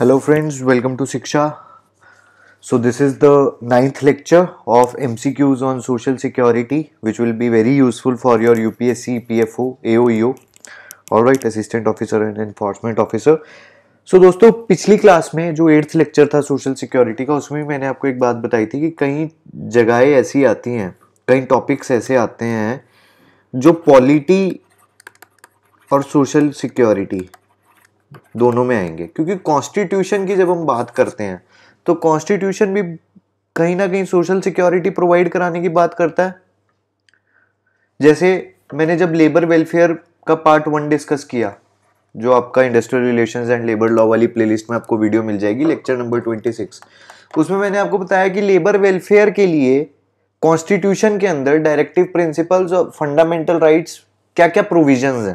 Hello friends welcome to Shiksha so this is the ninth lecture of M C Qs on social security which will be very useful for your U P S C P F O A O E O और right assistant officer and enforcement officer so दोस्तों पिछली class में जो eighth lecture था social security का उसमें मैंने आपको एक बात बताई थी कि कई जगहें ऐसी आती हैं कई टॉपिक्स ऐसे आते हैं जो पॉलिटी और सोशल सिक्योरिटी दोनों में आएंगे क्योंकि कॉन्स्टिट्यूशन की जब हम बात करते हैं तो कॉन्स्टिट्यूशन भी कहीं ना कहीं सोशल सिक्योरिटी प्रोवाइड कराने की बात करता है जैसे मैंने जब लेबर वेलफेयर का पार्ट वन डिस्कस किया जो आपका industrial relations and labour law वाली प्लेलिस्ट में आपको वीडियो मिल जाएगी लेक्चर नंबर ट्वेंटी सिक्स उसमें मैंने आपको बताया कि लेबर वेलफेयर के लिए कॉन्स्टिट्यूशन के अंदर डायरेक्टिव प्रिंसिपल्स और फंडामेंटल राइट्स क्या क्या प्रोविजंस हैं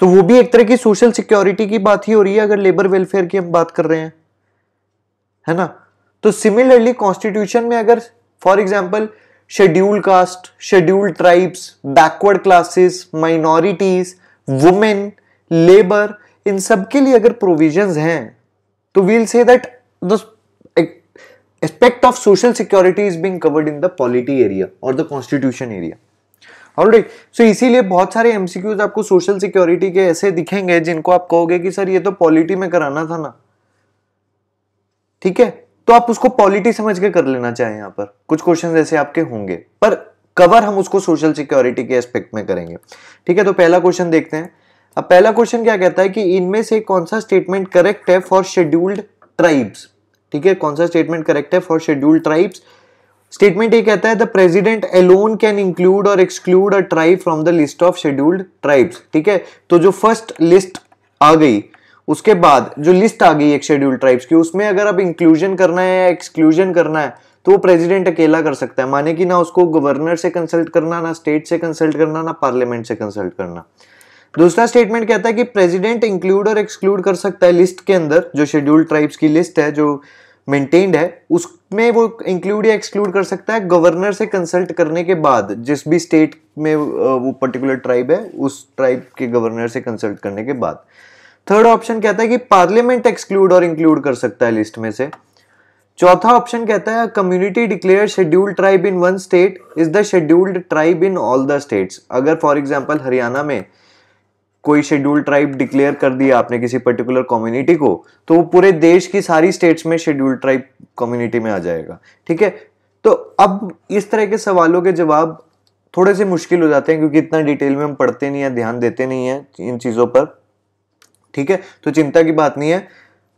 तो वो भी एक तरह की सोशल सिक्योरिटी की बात ही हो रही है अगर लेबर वेलफेयर की हम बात कर रहे हैं है ना तो सिमिलरली कॉन्स्टिट्यूशन में अगर for example schedule caste schedule tribes backward classes minorities women labour इन सब के लिए अगर प्रोविजन हैं तो we'll see that the aspect of social security is being covered in the polity area और the constitution area alright so so, इसीलिए बहुत सारे एमसीक्यूज आपको सोशल सिक्योरिटी के ऐसे दिखेंगे जिनको आप कहोगे कि सर ये तो पॉलिटी में कराना था ना ठीक है तो आप उसको पॉलिटी समझ के कर लेना चाहें यहाँ पर कुछ क्वेश्चन ऐसे आपके होंगे पर कवर हम उसको सोशल सिक्योरिटी के एस्पेक्ट में करेंगे ठीक है तो पहला क्वेश्चन देखते हैं अब पहला क्वेश्चन क्या कहता है कि इनमें से कौन सा स्टेटमेंट करेक्ट है फॉर शेड्यूल्ड ट्राइब्स ठीक है कौन सा स्टेटमेंट करेक्ट है फॉर शेड्यूल्ड ट्राइब्स स्टेटमेंट ये कहता है the president alone can include और exclude a tribe from the list of scheduled tribes ठीक है तो जो फर्स्ट लिस्ट आ गई उसके बाद जो लिस्ट आ गई एक शेड्यूल्ड ट्राइब्स की उसमें अगर अब इंक्लूजन करना है या एक्सक्लूजन करना है तो वो प्रेजिडेंट अकेला कर सकता है माने कि ना उसको गवर्नर से कंसल्ट करना ना स्टेट से कंसल्ट करना ना पार्लियामेंट से कंसल्ट करना दूसरा स्टेटमेंट कहता है कि प्रेसिडेंट इंक्लूड और एक्सक्लूड कर सकता है लिस्ट के अंदर जो शेड्यूल्ड ट्राइब्स की लिस्ट है जो मेंटेन्ड है उसमें वो इंक्लूड या एक्सक्लूड कर सकता है गवर्नर से कंसल्ट करने के बाद जिस भी स्टेट में वो पर्टिकुलर ट्राइब है उस ट्राइब के गवर्नर से कंसल्ट करने के बाद थर्ड ऑप्शन कहता है कि पार्लियामेंट एक्सक्लूड और इंक्लूड कर सकता है लिस्ट में से चौथा ऑप्शन कहता है community declare scheduled tribe in one state is the scheduled tribe in all the states अगर फॉर एग्जाम्पल हरियाणा में कोई शेड्यूल ट्राइब डिक्लेयर कर दिया आपने किसी पर्टिकुलर कम्युनिटी को तो वो पूरे देश की सारी स्टेट्स में शेड्यूल ट्राइब कम्युनिटी में आ जाएगा ठीक है तो अब इस तरह के सवालों के जवाब थोड़े से मुश्किल हो जाते हैं क्योंकि इतना डिटेल में हम पढ़ते नहीं है ध्यान देते नहीं है इन चीज़ों पर ठीक है तो चिंता की बात नहीं है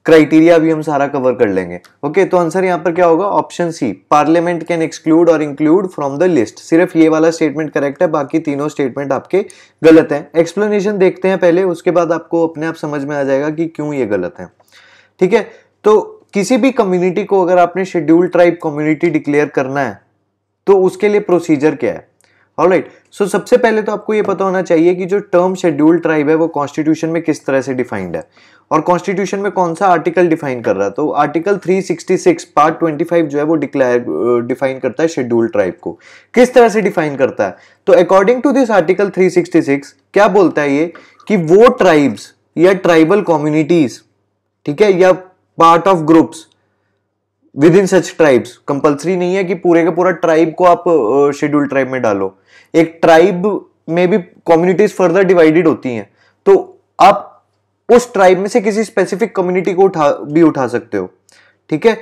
क्राइटेरिया भी हम सारा कवर कर लेंगे ओके तो आंसर यहाँ पर क्या होगा option C parliament can exclude और इंक्लूड फ्रॉम द लिस्ट सिर्फ ये वाला स्टेटमेंट करेक्ट है बाकी तीनों स्टेटमेंट आपके गलत है एक्सप्लेनेशन देखते हैं पहले उसके बाद आपको अपने आप समझ में आ जाएगा कि क्यों ये गलत है ठीक है तो किसी भी कम्युनिटी को अगर आपने शेड्यूल ट्राइब कम्युनिटी डिक्लेयर करना है तो उसके लिए प्रोसीजर क्या है राइट सो right. so, सबसे पहले तो आपको ये पता होना चाहिए कि जो टर्म शेड्यूल ट्राइब है वो कॉन्स्टिट्यूशन में किस तरह से डिफाइंड है और कॉन्स्टिट्यूशन में कौन सा आर्टिकल डिफाइन कर रहा है तो आर्टिकल 366 पार्ट 25 जो है वो डिक्लेयर डिफाइन करता है शेड्यूल ट्राइब को किस तरह से डिफाइन करता है तो अकॉर्डिंग टू दिस आर्टिकल 366 क्या बोलता है ये कि वो ट्राइब्स या ट्राइबल कम्युनिटीज ठीक है या part of groups within such tribes compulsory नहीं है कि पूरे का पूरा ट्राइब को आप शेड्यूल uh, ट्राइब में डालो एक ट्राइब में भी कम्युनिटीज फर्दर डिवाइडेड होती हैं तो आप उस ट्राइब में से किसी स्पेसिफिक कम्युनिटी को उठा भी उठा सकते हो ठीक है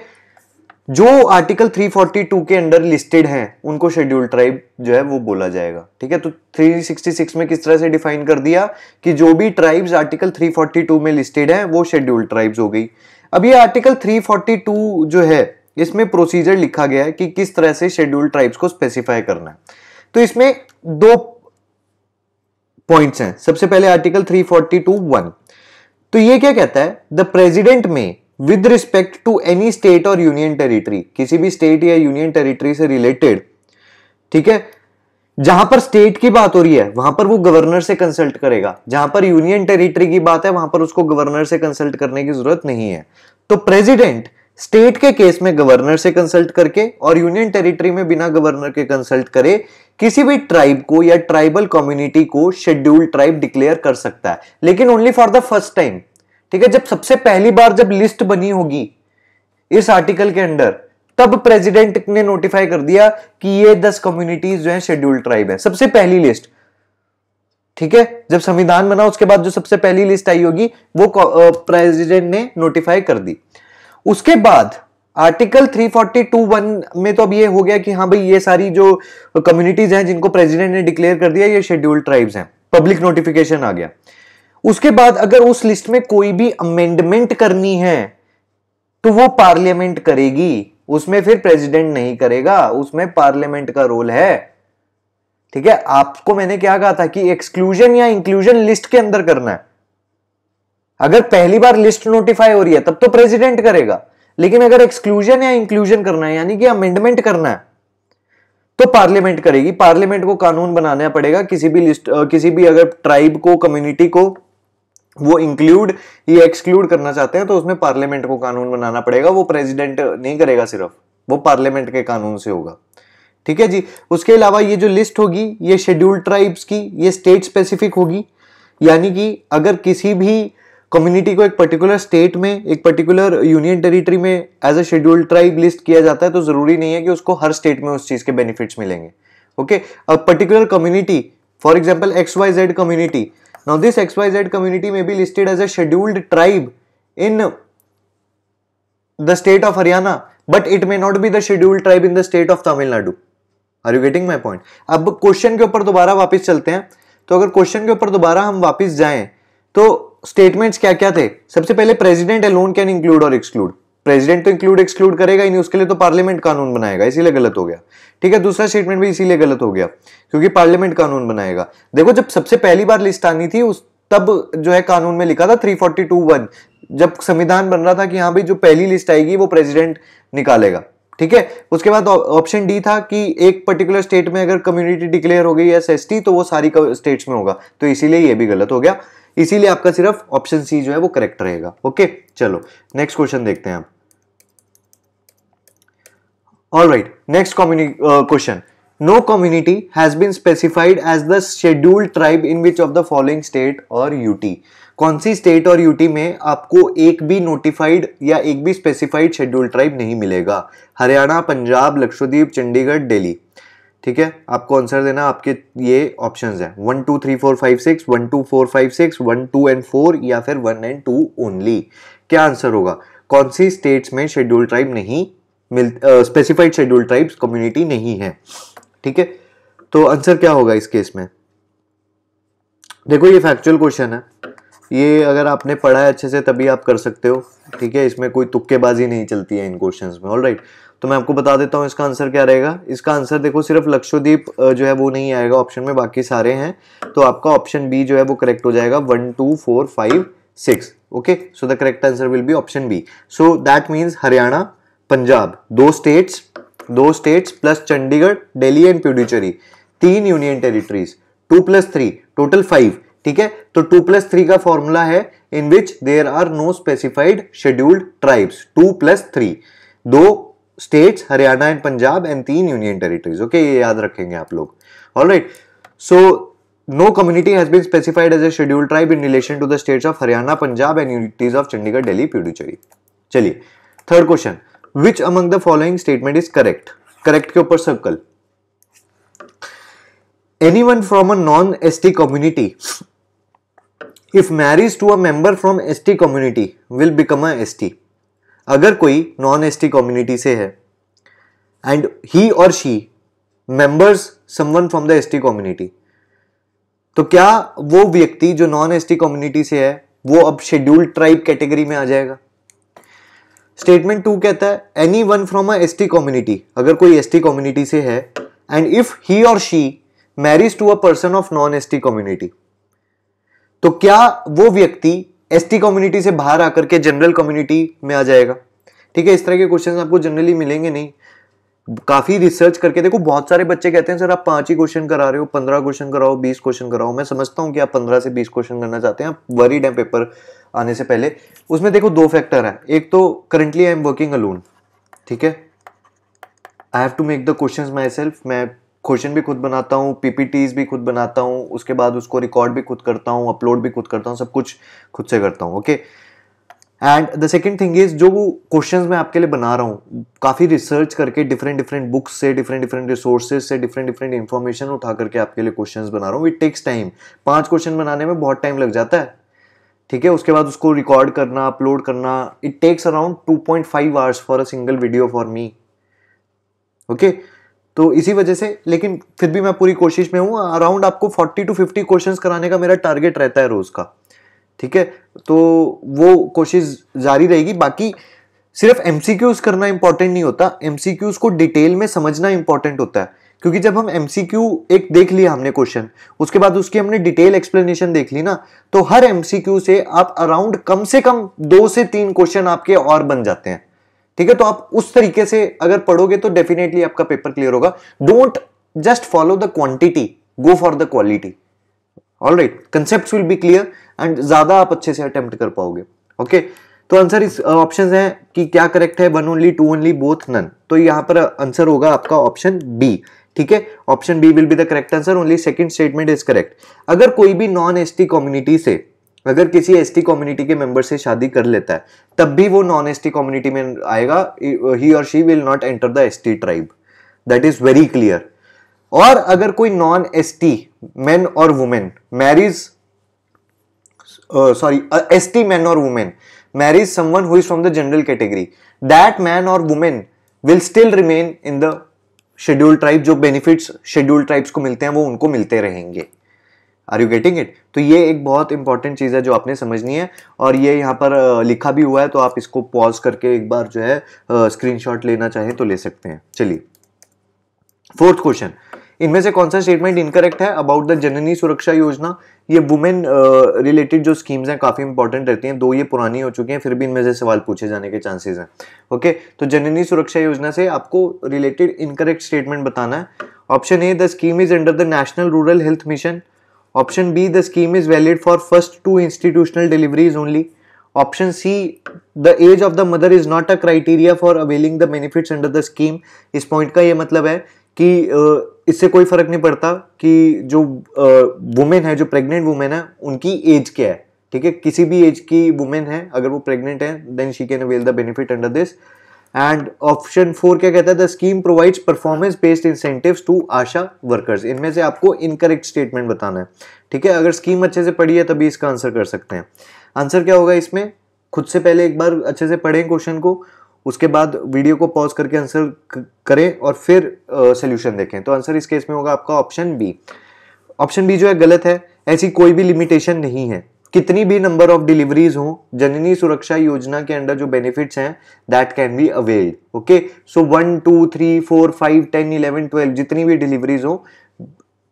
जो आर्टिकल 342 के अंडर लिस्टेड हैं उनको शेड्यूल ट्राइब जो है वो बोला जाएगा ठीक है तो 366 में किस तरह से डिफाइन कर दिया कि जो भी ट्राइब्स आर्टिकल 342 में लिस्टेड हैं वो शेड्यूल ट्राइब्स हो गई अब ये आर्टिकल 342 जो है इसमें प्रोसीजर लिखा गया है कि किस तरह से शेड्यूल ट्राइब्स को स्पेसिफाई करना है तो इसमें दो पॉइंट्स हैं सबसे पहले आर्टिकल 342 वन तो ये क्या कहता है the president may with respect to any state और यूनियन टेरिटरी किसी भी स्टेट या यूनियन टेरिटरी से रिलेटेड ठीक है जहां पर स्टेट की बात हो रही है वहां पर वो गवर्नर से कंसल्ट करेगा जहां पर यूनियन टेरिटरी की बात है वहां पर उसको गवर्नर से कंसल्ट करने की जरूरत नहीं है तो प्रेसिडेंट स्टेट के केस में गवर्नर से कंसल्ट करके और यूनियन टेरिटरी में बिना गवर्नर के कंसल्ट करे किसी भी ट्राइब को या ट्राइबल कम्युनिटी को शेड्यूल ट्राइब डिक्लेयर कर सकता है लेकिन only for the first time ठीक है जब सबसे पहली बार जब लिस्ट बनी होगी इस आर्टिकल के अंडर तब प्रेसिडेंट ने नोटिफाई कर दिया कि ये दस कम्युनिटीज जो है शेड्यूल्ड ट्राइब है सबसे पहली लिस्ट ठीक है जब संविधान बना उसके बाद जो सबसे पहली लिस्ट आई होगी वो प्रेसिडेंट ने नोटिफाई कर दी उसके बाद आर्टिकल 342 में तो अब ये हो गया कि हाँ भाई ये सारी जो कम्युनिटीज हैं जिनको प्रेसिडेंट ने डिक्लेयर कर दिया ये शेड्यूल्ड ट्राइब्स हैं पब्लिक नोटिफिकेशन आ गया उसके बाद अगर उस लिस्ट में कोई भी अमेंडमेंट करनी है तो वो पार्लियामेंट करेगी उसमें फिर प्रेसिडेंट नहीं करेगा उसमें पार्लियामेंट का रोल है ठीक है आपको मैंने क्या कहा था कि एक्सक्लूजन या इंक्लूजन लिस्ट के अंदर करना है अगर पहली बार लिस्ट नोटिफाई हो रही है तब तो प्रेसिडेंट करेगा लेकिन अगर एक्सक्लूजन या इंक्लूजन करना है यानी कि अमेंडमेंट करना है तो पार्लियामेंट करेगी पार्लियामेंट को कानून बनाना पड़ेगा किसी भी लिस्ट किसी भी अगर ट्राइब को कम्युनिटी को वो इंक्लूड या एक्सक्लूड करना चाहते हैं तो उसमें पार्लियामेंट को कानून बनाना पड़ेगा वो प्रेसिडेंट नहीं करेगा सिर्फ वो पार्लियामेंट के कानून से होगा ठीक है जी उसके अलावा ये जो लिस्ट होगी ये शेड्यूल्ड ट्राइब्स की ये स्टेट स्पेसिफिक होगी यानी कि अगर किसी भी कम्युनिटी को एक पर्टिकुलर स्टेट में एक पर्टिकुलर यूनियन टेरिटरी में as a schedule tribe list किया जाता है तो ज़रूरी नहीं है कि उसको हर स्टेट में उस चीज़ के बेनिफिट्स मिलेंगे okay a particular community for example X Y Z community this X Y Z community may be listed as a scheduled tribe in the state of Haryana but it may not be the scheduled tribe in the state of Tamil Nadu are you getting my point अब question के ऊपर दोबारा वापस चलते हैं तो अगर question के ऊपर दोबारा हम वापस जाएं तो स्टेटमेंट्स क्या क्या थे सबसे पहले प्रेसिडेंट एलोन कैन इंक्लूड और एक्सक्लूड प्रेसिडेंट तो इंक्लूड एक्सक्लूड करेगा ही नहीं उसके लिए तो पार्लियामेंट कानून बनाएगा इसीलिए गलत हो गया ठीक है दूसरा स्टेटमेंट भी इसीलिए गलत हो गया क्योंकि पार्लियामेंट कानून बनाएगा देखो जब सबसे पहली बार लिस्ट आनी थी उस तब जो है कानून में लिखा था थ्री फोर्टी टू वन जब संविधान बन रहा था कि हाँ भाई जो पहली लिस्ट आएगी वो प्रेसिडेंट निकालेगा ठीक है उसके बाद ऑप्शन डी था कि एक पर्टिकुलर स्टेट में अगर कम्युनिटी डिक्लेयर हो गई एस एस तो वो सारी स्टेट्स में होगा तो इसीलिए ये भी गलत हो गया इसीलिए आपका सिर्फ ऑप्शन सी जो है वो करेक्ट रहेगा ओके चलो नेक्स्ट क्वेश्चन देखते हैं आप all right next question no community has been specified as the scheduled tribe in which of the following state और यूटी कौन सी स्टेट और यूटी में आपको एक भी नोटिफाइड या एक भी स्पेसिफाइड शेड्यूल ट्राइब नहीं मिलेगा हरियाणा पंजाब लक्षद्वीप चंडीगढ़ दिल्ली ठीक है आपको आंसर देना आपके ये ऑप्शन है one two three four five six one two four five six one two and four या फिर वन एंड टू ओनली क्या आंसर होगा कौन सी स्टेट्स में शेड्यूल ट्राइब नहीं मिल स्पेसिफाइड शेड्यूल ट्राइब्स कम्युनिटी नहीं है ठीक है तो आंसर क्या होगा इस केस में देखो ये फैक्चुअल क्वेश्चन है ये अगर आपने पढ़ा है अच्छे से तभी आप कर सकते हो ठीक है इसमें कोई तुक्केबाजी नहीं चलती है इन क्वेश्चंस में ऑल राइट right. तो मैं आपको बता देता हूँ इसका आंसर क्या रहेगा इसका आंसर देखो सिर्फ लक्षद्वीप जो है वो नहीं आएगा ऑप्शन में बाकी सारे हैं तो आपका ऑप्शन बी जो है वो करेक्ट हो जाएगा one two four five six okay so the correct answer will be option B so that means Haryana Punjab दो स्टेट्स दो states plus Chandigarh Delhi and Puducherry तीन union territories two plus three total five ठीक है तो टू प्लस थ्री का formula है in which there are no specified scheduled tribes two plus three दो states Haryana and Punjab and तीन यूनियन टेरिटरीज ओके ये याद रखेंगे आप लोग all right so no community has been specified as a schedule tribe in relation to the states of Haryana Punjab and UTs of Chandigarh Delhi Puducherry चलिए third question which among the following statement is correct correct के ऊपर circle any one from a non S T community if marriage to a member from S T community will become a S T अगर कोई non S community से है and he और she members someone from the S community तो क्या वो व्यक्ति जो नॉन एस कम्युनिटी से है वो अब शेड्यूल्ड ट्राइब कैटेगरी में आ जाएगा स्टेटमेंट टू कहता है any one from a S community अगर कोई एस कम्युनिटी से है एंड इफ ही और she marriage to a person of non S community तो क्या वो व्यक्ति एसटी कम्युनिटी से बाहर आकर के जनरल कम्युनिटी में आ जाएगा ठीक है इस तरह के क्वेश्चन आपको जनरली मिलेंगे नहीं काफ़ी रिसर्च करके देखो बहुत सारे बच्चे कहते हैं सर आप पांच ही क्वेश्चन करा रहे हो पंद्रह क्वेश्चन कराओ बीस क्वेश्चन कराओ मैं समझता हूं कि आप पंद्रह से बीस क्वेश्चन करना चाहते हैं आप वरीड हैं पेपर आने से पहले उसमें देखो दो फैक्टर है एक तो currently I am working alone ठीक है I have to make the question myself मैं क्वेश्चन भी खुद बनाता हूँ पीपीटीज भी खुद बनाता हूँ उसके बाद उसको रिकॉर्ड भी खुद करता हूँ अपलोड भी खुद करता हूँ सब कुछ खुद से करता हूँ okay and the second thing is जो वो क्वेश्चन मैं आपके लिए बना रहा हूँ काफ़ी रिसर्च करके डिफरेंट डिफरेंट बुक्स से डिफरेंट डिफरेंट रिसोर्सेज से डिफरेंट डिफरेंट इन्फॉर्मेशन उठा करके आपके लिए क्वेश्चन बना रहा हूँ इट टेक्स टाइम पाँच क्वेश्चन बनाने में बहुत टाइम लग जाता है ठीक है उसके बाद उसको रिकॉर्ड करना अपलोड करना it takes around two point five hours for a single video for me okay तो इसी वजह से लेकिन फिर भी मैं पूरी कोशिश में हूँ अराउंड आपको फोर्टी टू फिफ्टी क्वेश्चन कराने का मेरा टारगेट रहता है रोज़ का ठीक है तो वो कोशिश जारी रहेगी बाकी सिर्फ एम करना इंपॉर्टेंट नहीं होता एम को डिटेल में समझना इंपॉर्टेंट होता है क्योंकि जब हम एम एक देख लिया हमने क्वेश्चन उसके बाद उसकी हमने डिटेल एक्सप्लेनेशन देख ली ना तो हर एम से आप अराउंड कम से कम दो से तीन क्वेश्चन आपके और बन जाते हैं ठीक है तो आप उस तरीके से अगर पढ़ोगे तो डेफिनेटली आपका पेपर क्लियर होगा don't just follow the quantity go for the quality all right concept will be clear and ज्यादा आप अच्छे से अटेम्प्ट कर पाओगे ओके okay? तो आंसर इस ऑप्शन है कि क्या करेक्ट है one only two only both none तो यहां पर आंसर होगा आपका ऑप्शन बी ठीक है option B will be the correct answer only second statement is correct अगर कोई भी नॉन एसटी कम्युनिटी से अगर किसी एस टी कम्युनिटी के मेंबर से शादी कर लेता है तब भी वो नॉन एस टी कम्युनिटी में आएगा ही और she will not enter the S T tribe that is very clear और अगर कोई नॉन एस टी मैन और women marriage sorry S T man और women marriage someone who is from the general category that man और women will still remain in the scheduled tribe जो benefits scheduled tribes को मिलते हैं वो उनको मिलते रहेंगे आर यू गेटिंग इट तो ये एक बहुत इंपॉर्टेंट चीज़ है जो आपने समझनी है और ये यहाँ पर लिखा भी हुआ है तो आप इसको पॉज करके एक बार जो है स्क्रीन लेना चाहें तो ले सकते हैं चलिए फोर्थ क्वेश्चन इनमें से कौन सा स्टेटमेंट इनकरेक्ट है अबाउट द जननी सुरक्षा योजना ये वुमेन रिलेटेड uh, जो स्कीम्स हैं काफ़ी इंपॉर्टेंट रहती हैं दो ये पुरानी हो चुकी हैं फिर भी इनमें से सवाल पूछे जाने के चांसेस हैं ओके okay? तो जननी सुरक्षा योजना से आपको रिलेटेड इनकरेक्ट स्टेटमेंट बताना है option A the scheme is under the national rural health mission option B the scheme is valid for first two institutional deliveries only option C the age of the mother is not a criteria for availing the benefit under the scheme इस point का ये मतलब है कि इससे कोई फर्क नहीं पड़ता कि जो वुमेन है जो प्रेग्नेंट वुमेन है उनकी एज क्या है ठीक है किसी भी एज की वुमेन है अगर वो प्रेग्नेंट है then she can avail the benefit under this and option four क्या कहता है the scheme provides performance based incentives to ASHA workers इनमें से आपको इनकरेक्ट स्टेटमेंट बताना है ठीक है अगर स्कीम अच्छे से पढ़ी है तभी इसका आंसर कर सकते हैं आंसर क्या होगा इसमें खुद से पहले एक बार अच्छे से पढ़ें क्वेश्चन को उसके बाद वीडियो को पॉज करके आंसर करें और फिर सोल्यूशन uh, देखें तो आंसर इस केस में होगा आपका ऑप्शन बी ऑप्शन बी जो है गलत है ऐसी कोई भी लिमिटेशन नहीं है कितनी भी नंबर ऑफ डिलीवरीज हो जननी सुरक्षा योजना के अंडर जो बेनिफिट्स हैं that can be availed okay so one two three four five ten eleven twelve जितनी भी डिलीवरीज हो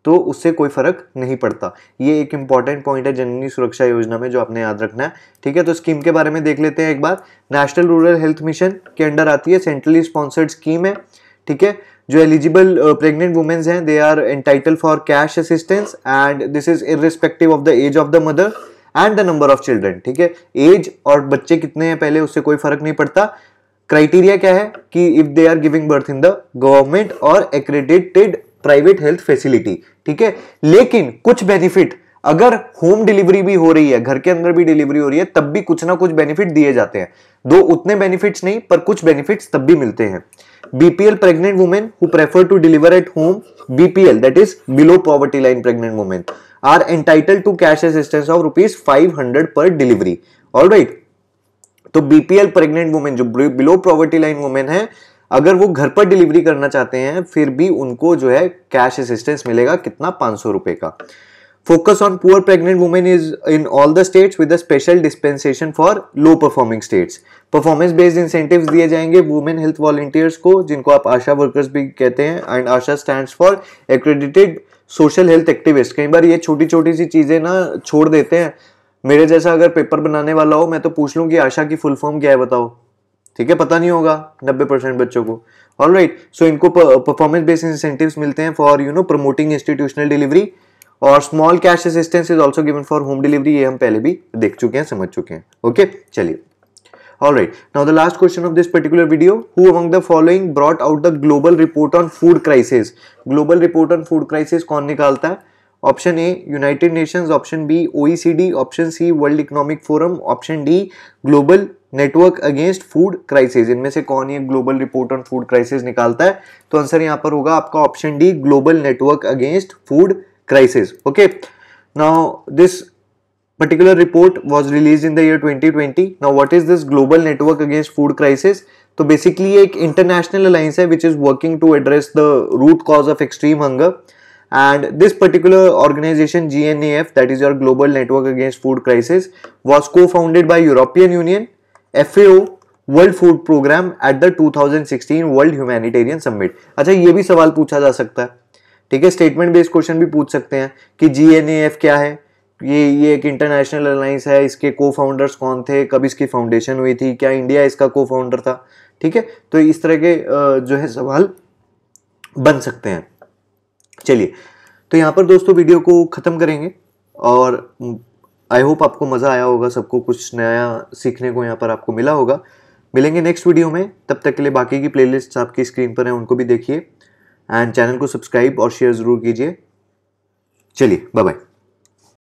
तो उससे कोई फर्क नहीं पड़ता ये एक इंपॉर्टेंट पॉइंट है जननी सुरक्षा योजना में जो आपने याद रखना है ठीक है तो स्कीम के बारे में देख लेते हैं एक बार नेशनल रूरल हेल्थ मिशन के अंडर आती है सेंट्रली स्पॉन्सर्ड स्कीम है ठीक है जो एलिजिबल प्रेग्नेंट वुमेन्स हैं they are entitle for cash assistance and this is irrespective of the age of the mother and the number of children ठीक है एज और बच्चे कितने हैं पहले उससे कोई फर्क नहीं पड़ता क्राइटेरिया क्या है कि if they are giving birth in the government और एक्रेडिटेड प्राइवेट हेल्थ फैसिलिटी ठीक है लेकिन कुछ बेनिफिट अगर होम डिलीवरी भी हो रही है घर के अंदर भी डिलीवरी हो रही है तब भी कुछ ना कुछ बेनिफिट दिए जाते हैं दो उतने बेनिफिट्स नहीं पर कुछ बेनिफिट्स तब भी मिलते हैं BPL pregnant women who prefer to deliver at home BPL that is below poverty line pregnant women are entitle to cash assistance of rupees five hundred per delivery all right तो BPL pregnant women जो below poverty line women है अगर वो घर पर delivery करना चाहते हैं फिर भी उनको जो है कैश असिस्टेंस मिलेगा कितना पांच सौ रुपए का focus on poor pregnant women is in all the states with a special dispensation for low performing states performance based incentive दिए जाएंगे वुमेन हेल्थ वॉलंटियर्स को जिनको आप आशा वर्कर्स भी कहते हैं and ASHA stand for accredited social health activist कई बार ये छोटी छोटी सी चीज़ें ना छोड़ देते हैं मेरे जैसा अगर पेपर बनाने वाला हो मैं तो पूछ लूँ कि आशा की फुल फॉर्म क्या है बताओ ठीक है पता नहीं होगा नब्बे परसेंट बच्चों को ऑल राइट सो इनको परफॉर्मेंस बेस्ड इंसेंटिव मिलते हैं for you know promoting institutional delivery और small cash assistance is also given for home delivery ये हम पहले भी देख चुके हैं समझ चुके हैं ओके चलिए Alright, now the last question of this particular video, who among the following brought out the global report on food crisis? Global report on food crisis कौन निकालता है option A United Nations option B OECD option C World Economic Forum option D Global Network Against Food Crisis इनमें से कौन ये global report on food crisis निकालता है तो आंसर यहाँ पर होगा आपका option D Global Network Against Food Crisis okay now this particular report was released in the year 2020. Now, what is this Global Network Against Food Crisis? तो basically एक international alliance है which is working to address the root cause of extreme hunger and this particular organization GNAF that is your global network against food crisis was co-founded by European Union FAO World Food Programme at the 2016 World Humanitarian Summit अच्छा ये भी सवाल पूछा जा सकता है ठीक है स्टेटमेंट बेस्ड क्वेश्चन भी पूछ सकते हैं कि जी क्या है ये ये एक इंटरनेशनल अलाइंस है इसके को फाउंडर्स कौन थे कब इसकी फाउंडेशन हुई थी क्या इंडिया इसका को फाउंडर था ठीक है तो इस तरह के जो है सवाल बन सकते हैं चलिए तो यहाँ पर दोस्तों वीडियो को ख़त्म करेंगे और आई होप आपको मज़ा आया होगा सबको कुछ नया सीखने को यहाँ पर आपको मिला होगा मिलेंगे नेक्स्ट वीडियो में तब तक के लिए बाकी की प्लेलिस्ट्स आपकी स्क्रीन पर हैं उनको भी देखिए एंड चैनल को सब्सक्राइब और शेयर ज़रूर कीजिए चलिए बाय बाय